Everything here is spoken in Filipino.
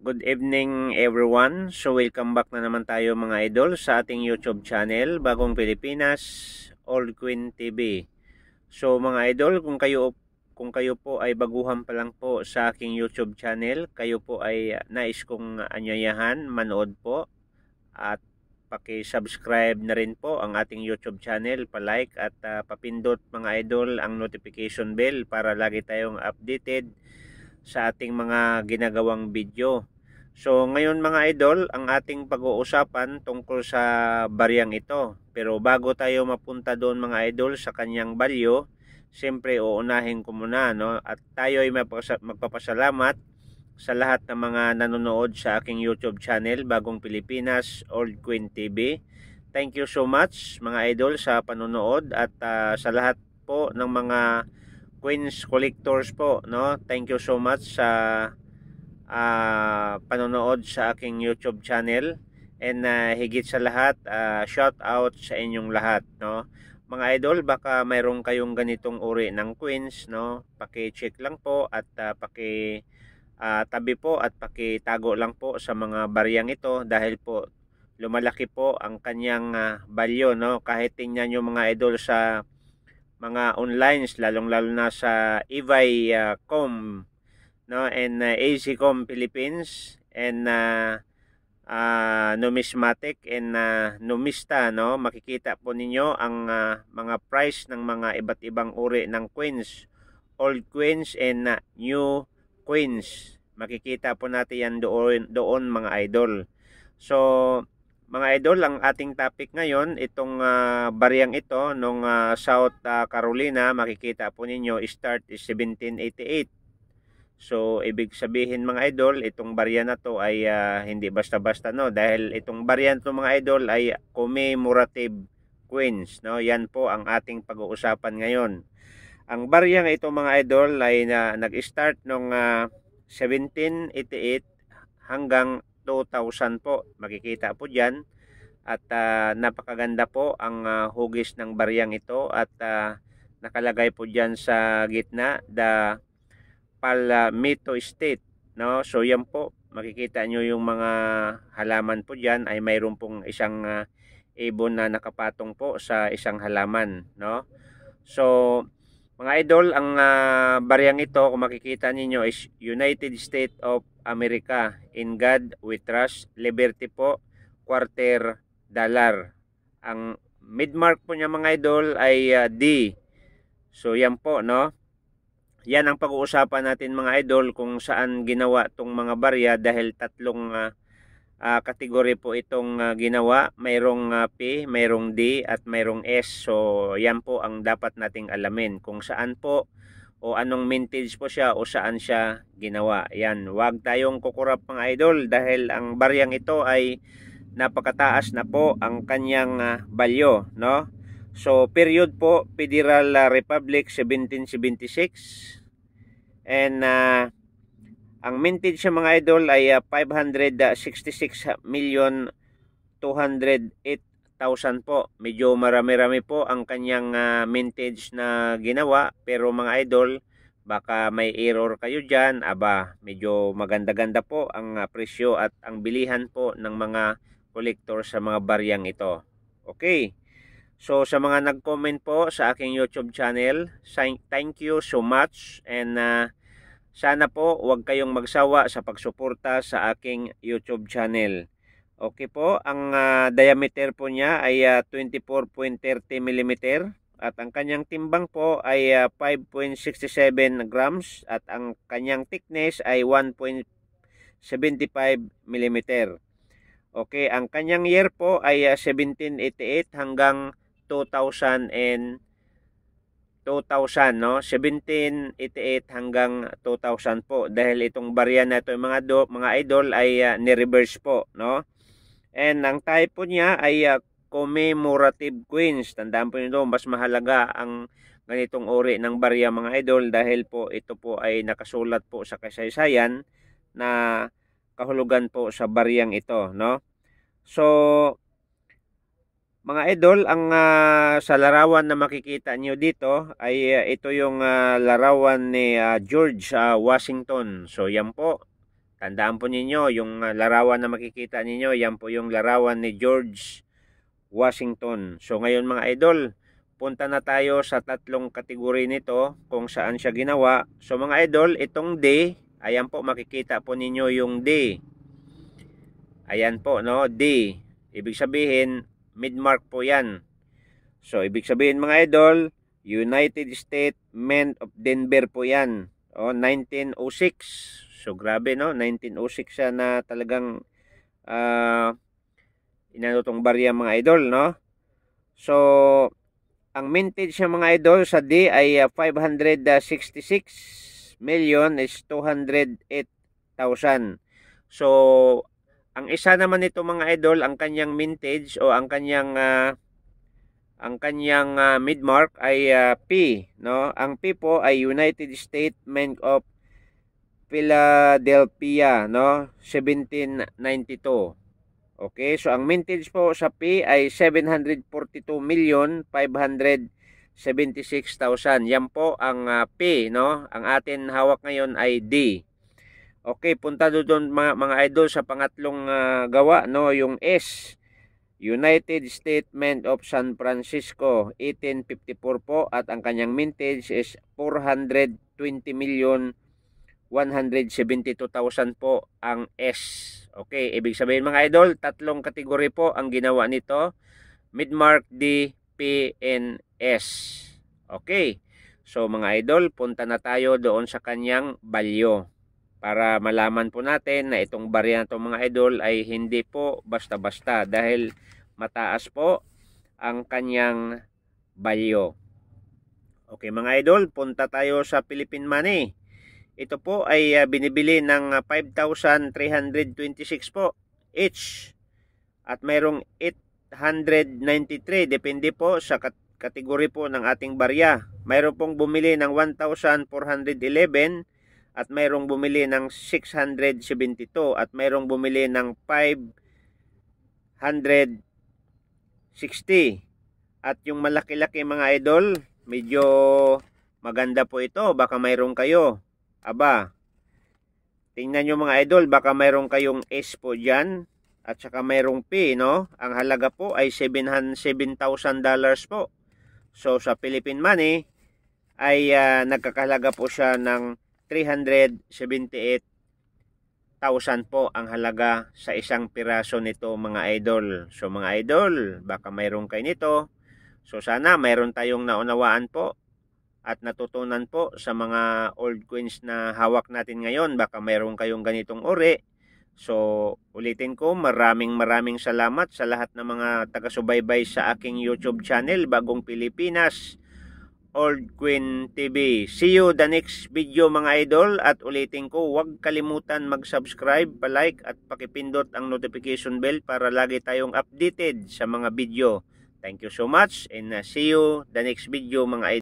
Good evening everyone. So welcome back na naman tayo mga idol sa ating YouTube channel Bagong Pilipinas Old Queen TV. So mga idol, kung kayo kung kayo po ay baguhan pa lang po sa aking YouTube channel, kayo po ay nais kong anyayahan, manood po at paki-subscribe na rin po ang ating YouTube channel, pa-like at uh, papindot mga idol ang notification bell para lagi tayong updated sa ating mga ginagawang video. So ngayon mga idol, ang ating pag-uusapan tungkol sa baryang ito. Pero bago tayo mapunta doon mga idol sa kanyang baryo, siyempre uunahin ko muna no? at tayo ay magpapasalamat sa lahat ng mga nanonood sa aking YouTube channel, Bagong Pilipinas, Old Queen TV. Thank you so much mga idol sa panonood at uh, sa lahat po ng mga Queens Collectors po, no? Thank you so much sa uh, panonood sa aking YouTube channel and uh, higit sa lahat, uh, shout out sa inyong lahat, no? Mga idol, baka mayroon kayong ganitong uri ng queens, no? Paki-check lang po at uh, paki uh, tabi po at paki tago lang po sa mga bariyang ito dahil po lumalaki po ang kanyang uh, value, no? Kahit tingnan niyo mga idol sa mga online lalong-lalo na sa Evay.com ah, uh, no and uh, ah, AZCom Philippines and uh, uh, numismatic and uh, numista no makikita po ninyo ang uh, mga price ng mga iba't ibang uri ng coins old coins and uh, new coins makikita po natin yan doon doon mga idol so mga idol, ang ating topic ngayon, itong uh, ah, bariyang ito nung uh, South uh, Carolina, makikita po ninyo, start is 1788. So, ibig sabihin mga idol, itong barya na to ay uh, hindi basta-basta no dahil itong barya to mga idol ay commemorative queens. no. Yan po ang ating pag-uusapan ngayon. Ang barya ito mga idol ay na, nag-start nung uh, 1788 hanggang 2,000 po. Makikita po dyan. At uh, napakaganda po ang uh, hugis ng bariyang ito at uh, nakalagay po dyan sa gitna the Palmito State. No? So yan po, makikita nyo yung mga halaman po dyan ay mayroon pong isang uh, ibon na nakapatong po sa isang halaman. No? So mga idol, ang uh, ah, bariyang ito kung makikita ninyo is United States of America. In God we trust. Liberty po, quarter dollar. Ang midmark po niya mga idol ay uh, D. So yan po no. Yan ang pag-uusapan natin mga idol kung saan ginawa tong mga barya dahil tatlong uh, uh, kategory po itong uh, ginawa. Mayroong uh, P, mayroong D at mayroong S. So yan po ang dapat nating alamin kung saan po o anong mintage po siya o saan siya ginawa. Yan, wag tayong kukurap mga idol dahil ang baryang ito ay napakataas na po ang kanyang uh, value, no? So period po Federal Republic 1776 and uh, ang mintage siya mga idol ay uh, ah, 566 million 208,000 po. Medyo marami-rami po ang kanyang ah, mintage na ginawa pero mga idol baka may error kayo dyan. Aba, medyo maganda-ganda po ang ah, presyo at ang bilihan po ng mga collector sa mga baryang ito. Okay. So sa mga nag-comment po sa aking YouTube channel, thank you so much and uh, sana po huwag kayong magsawa sa pagsuporta sa aking YouTube channel. Okay po, ang uh, diameter po niya ay uh, 24.30 mm at ang kanyang timbang po ay uh, ah, 5.67 grams at ang kanyang thickness ay 1.75 mm. Okay, ang kanyang year po ay uh, ah, 1788 hanggang 2000 2010. 2000 no 1788 hanggang 2000 po dahil itong barya na ito mga do, mga idol ay uh, ni-reverse po no and ang type po niya ay uh, commemorative queens tandaan po niyo mas mahalaga ang ganitong uri ng barya mga idol dahil po ito po ay nakasulat po sa kasaysayan na kahulugan po sa bariyang ito no so mga idol, ang uh, sa larawan na makikita nyo dito ay uh, ito yung uh, larawan ni uh, George uh, Washington. So yan po, tandaan po ninyo, yung uh, larawan na makikita ninyo, yan po yung larawan ni George Washington. So ngayon mga idol, punta na tayo sa tatlong kategory nito kung saan siya ginawa. So mga idol, itong D, ayan po makikita po ninyo yung D. Ayan po, no? D. Ibig sabihin, Midmark po yan. So, ibig sabihin mga idol, United States Men of Denver po yan. O, 1906. So, grabe no? 1906 siya na talagang uh, ah, inano barya mga idol, no? So, ang mintage niya mga idol sa D ay 566 ah, million is 208,000. So, ang isa naman nito mga idol, ang kanyang mintage o ang kanyang uh, ang kanyang uh, midmark ay uh, P, no? Ang P po ay United States Statement of Philadelphia, no? 1792. Okay, so ang mintage po sa P ay 742,576,000. Yan po ang uh, P, no? Ang atin hawak ngayon ay D. Okay, punta doon mga, mga idol sa pangatlong uh, gawa, no? Yung S, United Statement of San Francisco, 1854 po. At ang kanyang mintage is 420 million 172,000 po ang S. Okay, ibig sabihin mga idol, tatlong kategory po ang ginawa nito. Midmark D, P, and S. Okay, so mga idol, punta na tayo doon sa kanyang balyo para malaman po natin na itong barya na mga idol ay hindi po basta-basta dahil mataas po ang kanyang balyo. Okay mga idol, punta tayo sa Philippine Money. Ito po ay ah, binibili ng 5,326 ah, po each at mayroong 893 depende po sa kat kategory po ng ating barya. Mayroon pong bumili ng 1,411 at mayroong bumili ng 672 at mayroong bumili ng 560 at yung malaki-laki mga idol medyo maganda po ito baka mayroon kayo aba tingnan nyo mga idol baka mayroon kayong S po dyan at saka mayroong P no ang halaga po ay 7,000 dollars po so sa Philippine money ay uh, nagkakahalaga po siya ng 378,000 po ang halaga sa isang piraso nito mga idol. So mga idol, baka mayroon kayo nito. So sana mayroon tayong naunawaan po at natutunan po sa mga old coins na hawak natin ngayon. Baka mayroon kayong ganitong uri. So ulitin ko maraming maraming salamat sa lahat ng mga taga-subaybay sa aking YouTube channel Bagong Pilipinas. Old Queen TV. See you the next video mga idol at ulitin ko huwag kalimutan mag-subscribe, palike at pakipindot ang notification bell para lagi tayong updated sa mga video. Thank you so much and uh, see you the next video mga idol.